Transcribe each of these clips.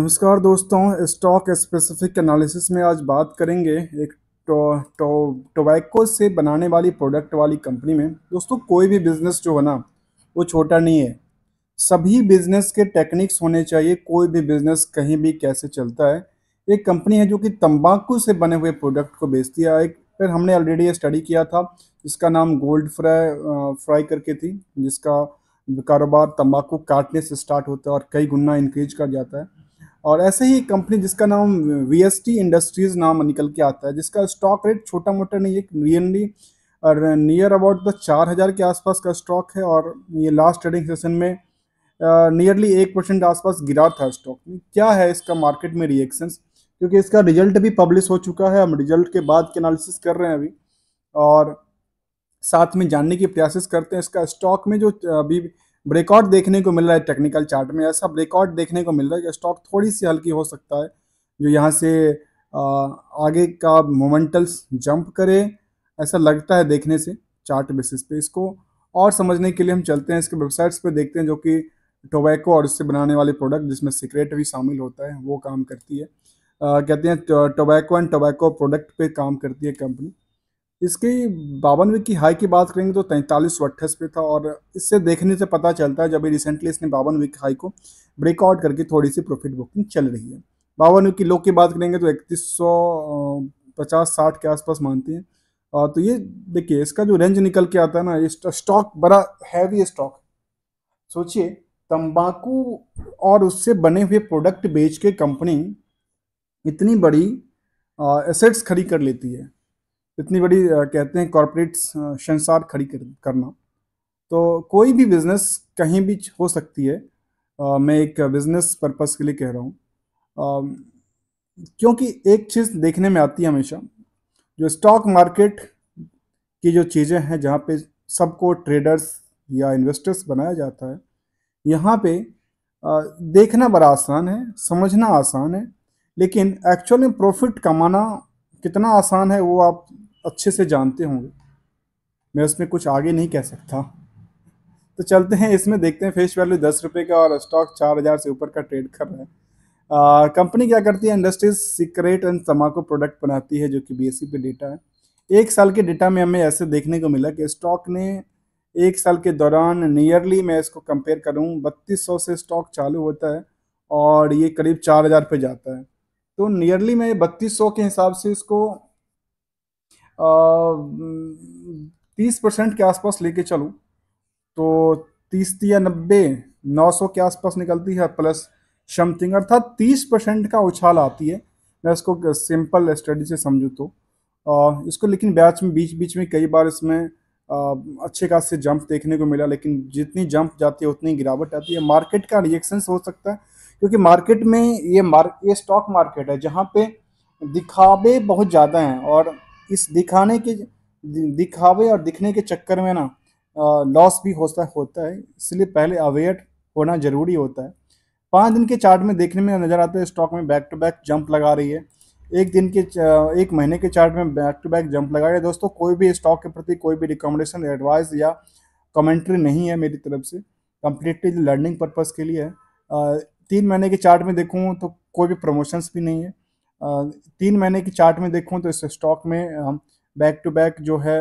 नमस्कार दोस्तों stock specific analysis में आज बात करेंगे एक टोबैको से बनाने वाली प्रोडक्ट वाली कंपनी में दोस्तों कोई भी बिजनेस जो है ना वो छोटा नहीं है सभी बिजनेस के टेक्निक्स होने चाहिए कोई भी बिजनेस कहीं भी कैसे चलता है एक कंपनी है जो कि तंबाकू से बने हुए प्रोडक्ट को बेचती है एक फिर हमने ऑलरेडी स्टडी किया था जिसका नाम गोल्ड फ्राई फ्राई करके थी जिसका कारोबार तंबाकू काटने से स्टार्ट होता है और कई गुना इंक्रीज कर जाता है और ऐसे ही कंपनी जिसका नाम वी एस टी इंडस्ट्रीज़ नाम निकल के आता है जिसका स्टॉक रेट छोटा मोटा नहीं है नियरली और नियर अबाउट द चार हज़ार के आसपास का स्टॉक है और ये लास्ट ट्रेडिंग सेशन में नियरली एक परसेंट आसपास गिरा था स्टॉक में क्या है इसका मार्केट में रिएक्शंस क्योंकि इसका रिजल्ट भी पब्लिश हो चुका है हम रिजल्ट के बाद के एनालिसिस कर रहे हैं अभी और साथ में जानने की प्रयास करते हैं इसका स्टॉक में जो अभी ब्रेकआउट देखने को मिल रहा है टेक्निकल चार्ट में ऐसा ब्रेकआउट देखने को मिल रहा है कि स्टॉक थोड़ी सी हल्की हो सकता है जो यहाँ से आगे का मोमेंटल्स जंप करे ऐसा लगता है देखने से चार्ट बेसिस पे इसको और समझने के लिए हम चलते हैं इसके वेबसाइट्स पे देखते हैं जो कि टोबैको और उससे बनाने वाले प्रोडक्ट जिसमें सिगरेट भी शामिल होता है वो काम करती है कहते हैं टोबैको एंड टोबैको प्रोडक्ट पे काम करती है कंपनी इसके बावनवे की हाई की बात करेंगे तो तैंतालीस सौ अट्ठाईस पे था और इससे देखने से पता चलता है जब रिसेंटली इसने बावनवे की हाई को ब्रेकआउट करके थोड़ी सी प्रॉफिट बुकिंग चल रही है बावनवे की लो की बात करेंगे तो इकतीस सौ पचास साठ के आसपास मानते हैं तो ये देखिए इसका जो रेंज निकल के आता है ना ये स्टॉक बड़ा हैवी स्टॉक सोचिए तंबाकू और उससे बने हुए प्रोडक्ट बेच के कंपनी इतनी बड़ी एसेट्स खड़ी कर लेती है इतनी बड़ी कहते हैं कॉरपोरेट संसार खड़ी कर, करना तो कोई भी बिज़नेस कहीं भी हो सकती है आ, मैं एक बिज़नेस पर्पस के लिए कह रहा हूँ क्योंकि एक चीज़ देखने में आती है हमेशा जो स्टॉक मार्केट की जो चीज़ें हैं जहाँ पे सबको ट्रेडर्स या इन्वेस्टर्स बनाया जाता है यहाँ पे आ, देखना बड़ा आसान है समझना आसान है लेकिन एक्चुअल में प्रॉफिट कमाना कितना आसान है वो आप अच्छे से जानते होंगे मैं उसमें कुछ आगे नहीं कह सकता तो चलते हैं इसमें देखते हैं फेस वैल्यू दस रुपये का और स्टॉक चार हज़ार से ऊपर का ट्रेड कर रहे हैं कंपनी क्या करती है industries cigarette and tobacco product बनाती है जो कि बी e पे डेटा है एक साल के डेटा में हमें ऐसे देखने को मिला कि स्टॉक ने एक साल के दौरान नियरली मैं इसको कंपेयर करूँ बत्तीस से स्टॉक चालू होता है और ये करीब चार हज़ार पे जाता है तो नियरली मैं बत्तीस के हिसाब से इसको तीस परसेंट के आसपास लेके चलूँ तो तीस या नब्बे नौ सौ के आसपास निकलती है प्लस समथिंग अर्थात तीस परसेंट का उछाल आती है मैं इसको सिंपल स्टडी से समझूँ तो आ, इसको लेकिन ब्याज में बीच बीच में कई बार इसमें आ, अच्छे खास से जंप देखने को मिला लेकिन जितनी जंप जाती है उतनी गिरावट आती है मार्केट का रिएक्शंस हो सकता है क्योंकि मार्केट में ये मार्क ये स्टॉक मार्केट है जहाँ पे दिखावे बहुत ज़्यादा हैं और इस दिखाने के दिखावे और दिखने के चक्कर में ना लॉस भी होता होता है इसलिए पहले अवेयर होना ज़रूरी होता है पाँच दिन के चार्ट में देखने में नज़र आता है स्टॉक में बैक टू बैक जंप लगा रही है एक दिन के एक महीने के चार्ट में बैक टू बैक जंप लगा रही है दोस्तों कोई भी स्टॉक के प्रति कोई भी रिकमेंडेशन एडवाइस या कमेंट्री नहीं है मेरी तरफ से कम्प्लीटली लर्निंग पर्पज़ के लिए है तीन महीने के चार्ट में देखूँ तो कोई भी प्रमोशंस भी नहीं है तीन महीने की चार्ट में देखूँ तो इस स्टॉक में हम बैक टू बैक जो है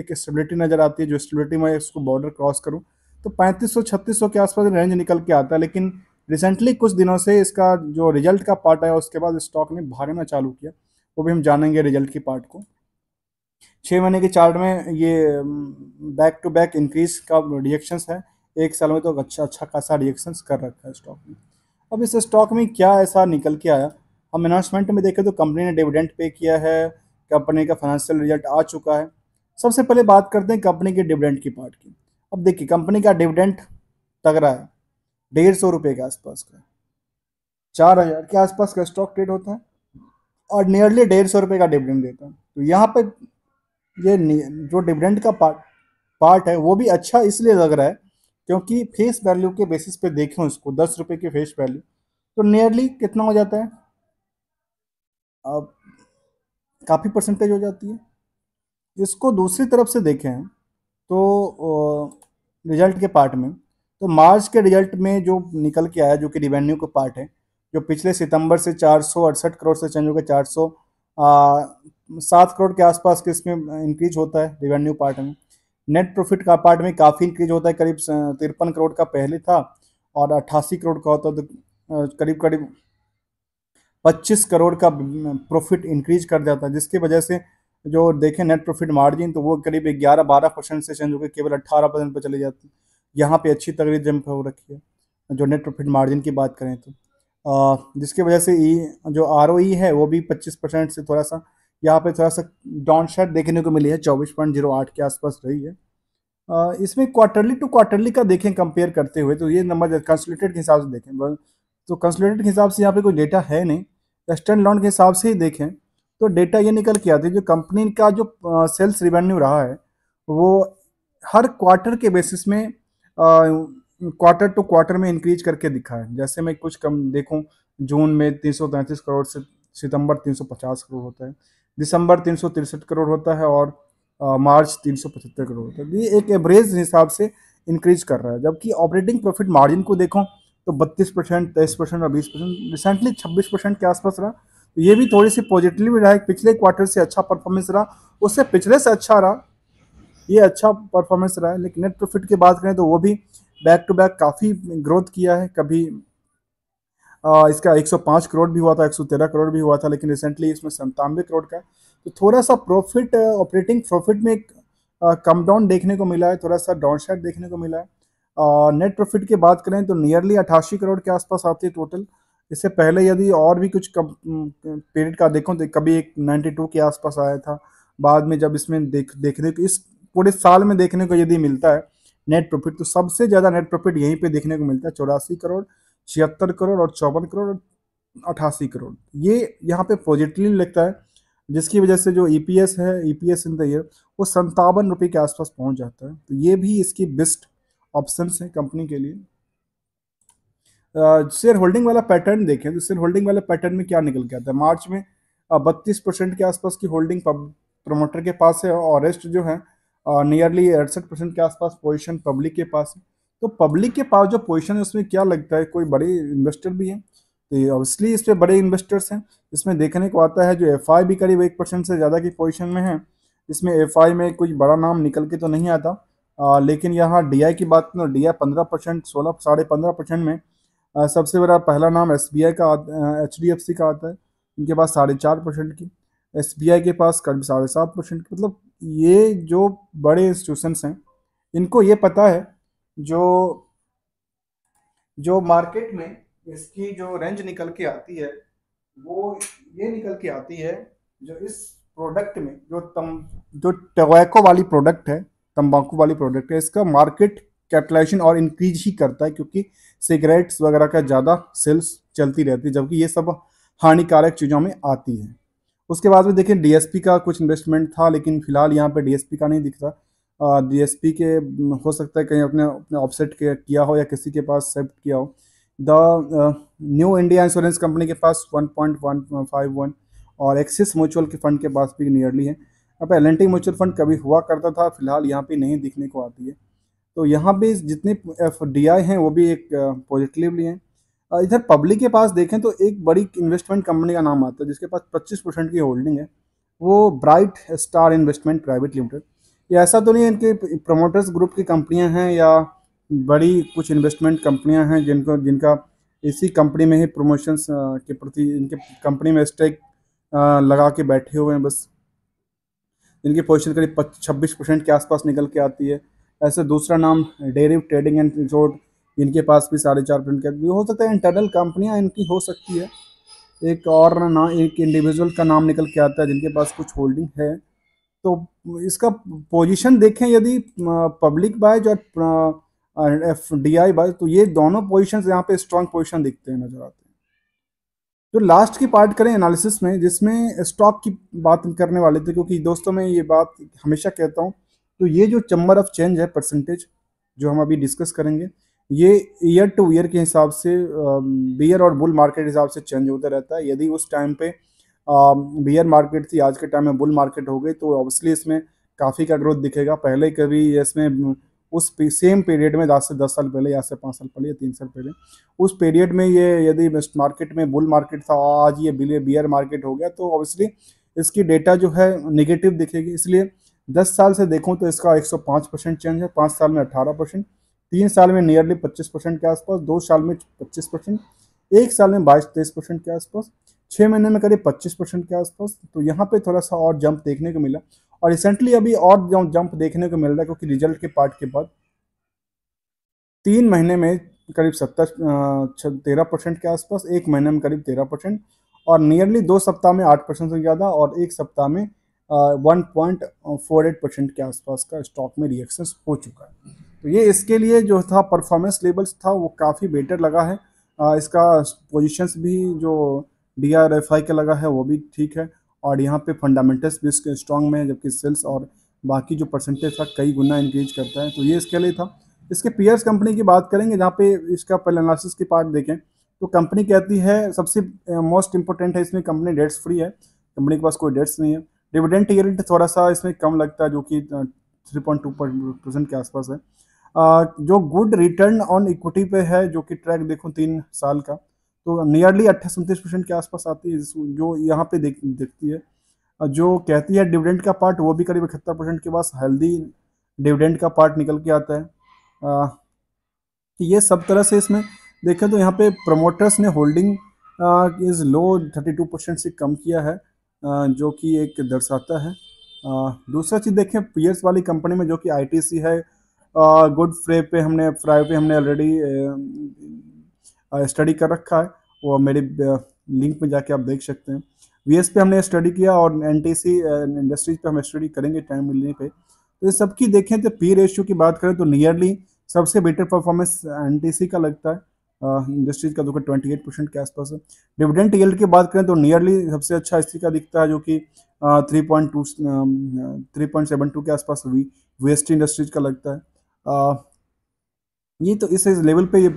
एक स्टेबिलिटी नज़र आती है जो स्टेबिलिटी में इसको बॉर्डर क्रॉस करूँ तो 3500 3600 के आसपास रेंज निकल के आता है लेकिन रिसेंटली कुछ दिनों से इसका जो रिजल्ट का पार्ट आया उसके बाद स्टॉक ने भागना चालू किया वो भी हम जानेंगे रिजल्ट की पार्ट को छः महीने के चार्ट में ये बैक टू बैक इंक्रीज का रिएक्शंस है एक साल में तो अच्छा अच्छा खासा रिएक्शंस कर रखा है स्टॉक में अब इस स्टॉक में क्या ऐसा निकल के आया हम अनाउंसमेंट में देखें तो कंपनी ने डिविडेंड पे किया है कंपनी का फाइनेंशियल रिजल्ट आ चुका है सबसे पहले बात करते हैं कंपनी के डिविडेंड की पार्ट की अब देखिए कंपनी का डिविडेंट तगड़ा है डेढ़ सौ रुपये के आसपास का चार हज़ार के आसपास का स्टॉक ट्रेड होता है और नियरली डेढ़ सौ रुपये का डिविडेंड देता है तो यहाँ पर ये जो डिविडेंड का पार्ट पार्ट है वो भी अच्छा इसलिए लग रहा है क्योंकि फेस वैल्यू के बेसिस पे देखें उसको दस रुपये की फेस वैल्यू तो नियरली कितना हो जाता है काफ़ी परसेंटेज हो जाती है इसको दूसरी तरफ से देखें तो रिजल्ट के पार्ट में तो मार्च के रिजल्ट में जो निकल के आया जो कि रिवेन्यू का पार्ट है जो पिछले सितंबर से चार करोड़ से चेंज होकर चार सात करोड़ के आसपास के इसमें इंक्रीज होता है रिवेन्यू पार्ट में नेट प्रॉफिट का पार्ट में काफ़ी इंक्रीज होता है करीब तिरपन करोड़ का पहले था और अट्ठासी करोड़ का होता तो करीब करीब पच्चीस करोड़ का प्रॉफिट इंक्रीज कर जाता है जिसकी वजह से जो देखें नेट प्रॉफिट मार्जिन तो वो करीब ग्यारह बारह परसेंट से चेंज होकर केवल अट्ठारह परसेंट पर चले जाते हैं यहाँ पे अच्छी तगड़ी जंप हो रखी है जो नेट प्रॉफिट मार्जिन की बात करें तो जिसकी वजह से ई जो आर e है वो भी पच्चीस परसेंट से थोड़ा सा यहाँ पे थोड़ा सा डाउन शर्ट देखने को मिली है चौबीस पॉइंट जीरो आठ के आसपास रही है आ, इसमें क्वार्टरली टू क्वार्टरली का देखें कंपेयर करते हुए तो ये नंबर कंसल्टेड के हिसाब से देखें तो कंसल्टेड के हिसाब से यहाँ पे कोई डेटा है नहीं स्टैंड लोन के हिसाब से ही देखें तो डेटा ये निकल के आती है जो कंपनी का जो सेल्स रिवेन्यू रहा है वो हर क्वार्टर के बेसिस में क्वार्टर टू क्वार्टर में इंक्रीज करके दिखा है जैसे मैं कुछ कम देखूं जून में तीन करोड़ से सितंबर 350 करोड़ होता है दिसंबर तीन करोड़ होता है और आ, मार्च तीन करोड़ होता है तो ये एक एवरेज हिसाब से इंक्रीज कर रहा है जबकि ऑपरेटिंग प्रॉफिट मार्जिन को देखो तो बत्तीस परसेंट तेईस परसेंट और बीस परसेंट रिसेंटली छब्बीस परसेंट के आसपास रहा तो ये भी थोड़ी सी पॉजिटिव रहा पिछले क्वार्टर से अच्छा परफॉर्मेंस रहा उससे पिछले से अच्छा रहा ये अच्छा परफॉर्मेंस रहा है लेकिन नेट प्रॉफिट की बात करें तो वो भी बैक टू बैक काफ़ी ग्रोथ किया है कभी आ, इसका 105 करोड़ भी हुआ था 113 करोड़ भी हुआ था लेकिन रिसेंटली इसमें संतानवे करोड़ का तो थोड़ा सा प्रॉफिट ऑपरेटिंग प्रॉफिट में एक कम डाउन देखने को मिला है थोड़ा सा डाउन साइड देखने को मिला है नेट प्रॉफिट की बात करें तो नियरली अठासी करोड़ के आसपास आती है टोटल इससे पहले यदि और भी कुछ पीरियड का देखो तो कभी एक टू के आसपास आया था बाद में जब इसमें देख देखने को इस पूरे साल में देखने को यदि मिलता है नेट प्रॉफिट तो सबसे ज़्यादा नेट प्रॉफिट यहीं पे देखने को मिलता है चौरासी करोड़ छिहत्तर करोड़ और चौवन करोड़ और अठासी करोड़ ये यहाँ पे पॉजिटिवली लगता है जिसकी वजह से जो ई e है ई इन द ईयर वो संतावन रुपये के आसपास पहुँच जाता है तो ये भी इसकी बेस्ट ऑप्शन हैं कंपनी के लिए शेयर होल्डिंग वाला पैटर्न देखें तो शेयर होल्डिंग वाले पैटर्न में क्या निकल के आता है मार्च में बत्तीस परसेंट के आसपास की होल्डिंग प्रमोटर के पास है और रेस्ट जो है नियरली अड़सठ परसेंट के आसपास पोजीशन पब्लिक के पास है तो पब्लिक के पास जो पोजीशन है उसमें क्या लगता है कोई बड़े इन्वेस्टर भी है तो ऑब्वियसली इस पर बड़े इन्वेस्टर्स हैं इसमें देखने को आता है जो एफ भी करीब एक परसेंट से ज़्यादा की पोजिशन में है इसमें एफ में कोई बड़ा नाम निकल के तो नहीं आता आ, लेकिन यहाँ डीआई की बात करें डी आई पंद्रह परसेंट सोलह साढ़े पंद्रह परसेंट में आ, सबसे बड़ा पहला नाम एस बी आई का एच डी एफ सी का आता है इनके पास साढ़े चार परसेंट की एस बी आई के पास करीब साढ़े सात परसेंट की मतलब ये जो बड़े इंस्टीट्यूशन हैं इनको ये पता है जो जो मार्केट में इसकी जो रेंज निकल के आती है वो ये निकल के आती है जो इस प्रोडक्ट में जो तम जो टोबैको वाली प्रोडक्ट है तंबाकू वाली प्रोडक्ट है इसका मार्केट कैपिटलाइजेशन और इंक्रीज ही करता है क्योंकि सिगरेट्स वगैरह का ज़्यादा सेल्स चलती रहती है जबकि ये सब हानिकारक चीज़ों में आती है उसके बाद में देखें डीएसपी का कुछ इन्वेस्टमेंट था लेकिन फिलहाल यहाँ पे डीएसपी का नहीं दिख रहा डीएसपी के हो सकता है कहीं अपने अपने ऑफसेट किया हो या किसी के पास सेप्ट किया हो the New India Insurance Company के पास वन और एक्सिस म्यूचुअल के फंड के पास भी नियरली है अब एल एन म्यूचुअल फंड कभी हुआ करता था फिलहाल यहाँ पे नहीं दिखने को आती है तो यहाँ पे जितने एफ डी आई हैं वो भी एक पॉजिटिवली हैं इधर पब्लिक के पास देखें तो एक बड़ी इन्वेस्टमेंट कंपनी का नाम आता है जिसके पास पच्चीस परसेंट की होल्डिंग है वो Bright Star Investment Private Limited ये ऐसा तो नहीं है इनके प्रमोटर्स ग्रुप की कंपनियाँ हैं या बड़ी कुछ इन्वेस्टमेंट कंपनियां हैं जिनको जिनका इसी कंपनी में ही प्रमोशंस के प्रति इनके कंपनी में स्टेक लगा के बैठे हुए हैं बस जिनकी पोजिशन करीब छब्बीस परसेंट के आसपास निकल के आती है ऐसे दूसरा नाम डेरिव ट्रेडिंग एंड रिजोर्ट इनके पास भी साढ़े चार परसेंट के हो सकता है इंटरनल कंपनियाँ इनकी हो सकती है एक और ना एक इंडिविजुअल का नाम निकल के आता है जिनके पास कुछ होल्डिंग है तो इसका पोजीशन देखें यदि पब्लिक बाइज और एफ डी आई बाइज तो ये दोनों पोजीशंस यहाँ पे स्ट्रांग पोजीशन दिखते हैं नज़र आते हैं जो लास्ट की पार्ट करें एनालिसिस में जिसमें स्टॉक की बात करने वाले थे क्योंकि दोस्तों मैं ये बात हमेशा कहता हूँ तो ये जो चम्बर ऑफ चेंज है परसेंटेज जो हम अभी डिस्कस करेंगे ये ईयर टू ईयर के हिसाब से बियर और बुल मार्केट हिसाब से चेंज होता रहता है यदि उस टाइम पे बियर मार्केट थी आज के टाइम में बुल मार्केट हो गई तो ऑब्वियसली इसमें काफ़ी का ग्रोथ दिखेगा पहले कभी इसमें उस सेम पीरियड में आज से दस साल पहले या से पाँच साल पहले या तीन साल पहले उस पीरियड में ये यदि मार्केट में बुल मार्केट था आज ये बिलियर बियर मार्केट हो गया तो ऑब्वियसली इसकी डेटा जो है निगेटिव दिखेगी इसलिए दस साल से देखूँ तो इसका एक परसेंट चेंज है पाँच साल में अट्ठारह परसेंट तीन साल में नियरली पच्चीस परसेंट के आसपास दो साल में पच्चीस परसेंट एक साल में बाईस तेईस परसेंट के आसपास छः महीने में करीब पच्चीस परसेंट के आसपास तो यहाँ पे थोड़ा सा और जंप देखने को मिला और रिसेंटली अभी और जंप देखने को मिल रहा है क्योंकि रिजल्ट के पार्ट के बाद तीन महीने में करीब सत्तर तेरह परसेंट के आसपास एक महीने में करीब तेरह परसेंट और नियरली दो सप्ताह में आठ परसेंट से ज़्यादा और एक सप्ताह में one point four eight percent के आसपास का स्टॉक में रिएक्शन हो चुका है तो ये इसके लिए जो था परफॉर्मेंस लेवल्स था वो काफ़ी बेटर लगा है इसका पोजिशंस भी जो डी आर एफ आई का लगा है वो भी ठीक है और यहाँ पे फंडामेंटल्स भी इसके स्ट्रॉन्ग में है जबकि सेल्स और बाकी जो परसेंटेज था कई गुना इंक्रीज करता है तो ये इसके लिए था इसके पीयर्स कंपनी की बात करेंगे जहाँ पे इसका पहले एनालिसिस की पार्ट देखें तो कंपनी कहती है सबसे मोस्ट इंपॉर्टेंट है इसमें कंपनी डेट्स फ्री है कंपनी के पास कोई डेट्स नहीं है डिविडेंट ईयर थोड़ा सा इसमें कम लगता है जो कि थ्री पॉइंट टू परसेंट के आसपास है जो गुड रिटर्न ऑन इक्विटी पे है जो कि ट्रैक देखो तीन साल का तो नियरली अट्ठाईस उनतीस परसेंट के आसपास आती है जो यहाँ पे देख देखती है जो कहती है डिविडेंड का पार्ट वो भी करीब इकहत्तर परसेंट के पास हेल्दी डिविडेंड का पार्ट निकल के आता है आ, तो ये सब तरह से इसमें देखें तो यहाँ पे प्रमोटर्स ने holding is low thirty two percent से कम किया है आ, जो कि एक दर्शाता है आ, दूसरा चीज़ देखें पीयर्स वाली कंपनी में जो कि आईटीसी है गुड फ्रे पे हमने फ्राई पे हमने ऑलरेडी स्टडी कर रखा है वो मेरे लिंक में जाके आप देख सकते हैं वी पे हमने स्टडी किया और एन इंडस्ट्रीज पे हम स्टडी करेंगे टाइम मिलने पे तो सबकी देखें तो पी रेशियो की बात करें तो नियरली सबसे बेटर परफॉर्मेंस एन का लगता है इंडस्ट्रीज का जो ट्वेंटी एट परसेंट के आसपास है डिविडेंट यील्ड की बात करें तो नियरली सबसे अच्छा इसी का दिखता है जो कि three point two three point seven two के आसपास वी वी इंडस्ट्रीज का लगता है आ, ये तो इस लेवल पे ये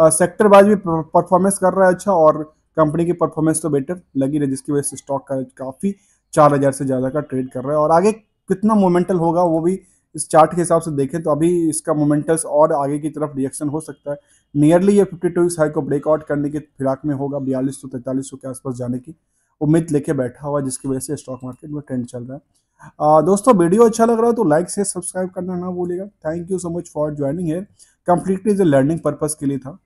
सेक्टर वाइज भी परफॉर्मेंस कर रहा है अच्छा और कंपनी की परफॉर्मेंस तो बेटर लगी रही जिसकी वजह से स्टॉक का काफ़ी चार हज़ार से ज़्यादा का ट्रेड कर रहा है और आगे कितना मोमेंटल होगा वो भी इस चार्ट के हिसाब से देखें तो अभी इसका मोमेंटल्स और आगे की तरफ रिएक्शन हो सकता है नियरली ये फिफ्टी टू हाई को ब्रेकआउट करने की फिराक में होगा बयालीस सौ तैंतालीस सौ के आसपास जाने की उम्मीद लेके बैठा हुआ जिसकी वजह से स्टॉक मार्केट में ट्रेंड चल रहा है आ, दोस्तों वीडियो अच्छा लग रहा है तो लाइक से सब्सक्राइब करना ना भूलिएगा thank you so much for joining है कंप्लीटली जो लर्निंग पर्पज़ के लिए था